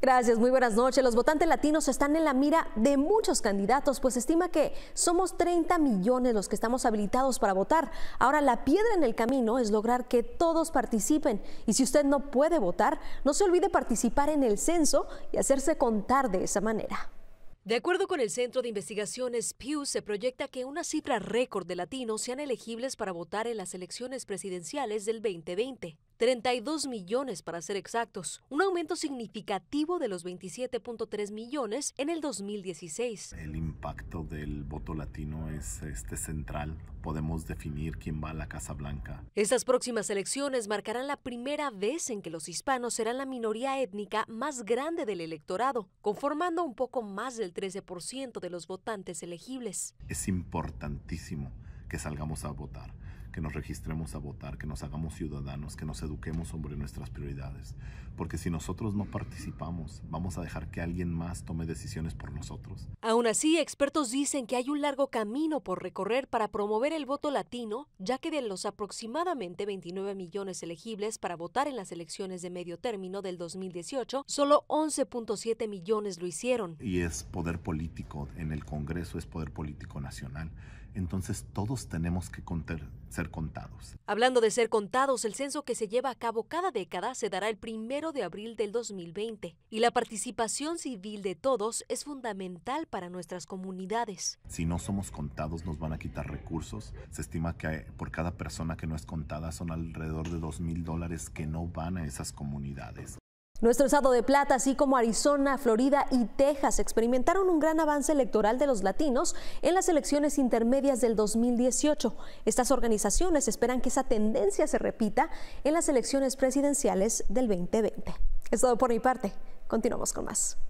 Gracias, muy buenas noches. Los votantes latinos están en la mira de muchos candidatos, pues estima que somos 30 millones los que estamos habilitados para votar. Ahora, la piedra en el camino es lograr que todos participen. Y si usted no puede votar, no se olvide participar en el censo y hacerse contar de esa manera. De acuerdo con el Centro de Investigaciones Pew, se proyecta que una cifra récord de latinos sean elegibles para votar en las elecciones presidenciales del 2020. 32 millones para ser exactos, un aumento significativo de los 27.3 millones en el 2016. El impacto del voto latino es este central. Podemos definir quién va a la Casa Blanca. Estas próximas elecciones marcarán la primera vez en que los hispanos serán la minoría étnica más grande del electorado, conformando un poco más del 13% de los votantes elegibles. Es importantísimo que salgamos a votar que nos registremos a votar, que nos hagamos ciudadanos, que nos eduquemos sobre nuestras prioridades. Porque si nosotros no participamos, vamos a dejar que alguien más tome decisiones por nosotros. Aún así, expertos dicen que hay un largo camino por recorrer para promover el voto latino, ya que de los aproximadamente 29 millones elegibles para votar en las elecciones de medio término del 2018, solo 11.7 millones lo hicieron. Y es poder político en el Congreso, es poder político nacional. Entonces todos tenemos que ser contados. Hablando de ser contados, el censo que se lleva a cabo cada década se dará el primero de abril del 2020 y la participación civil de todos es fundamental para nuestras comunidades. Si no somos contados, nos van a quitar recursos. Se estima que por cada persona que no es contada son alrededor de 2 mil dólares que no van a esas comunidades. Nuestro estado de plata, así como Arizona, Florida y Texas, experimentaron un gran avance electoral de los latinos en las elecciones intermedias del 2018. Estas organizaciones esperan que esa tendencia se repita en las elecciones presidenciales del 2020. Es todo por mi parte. Continuamos con más.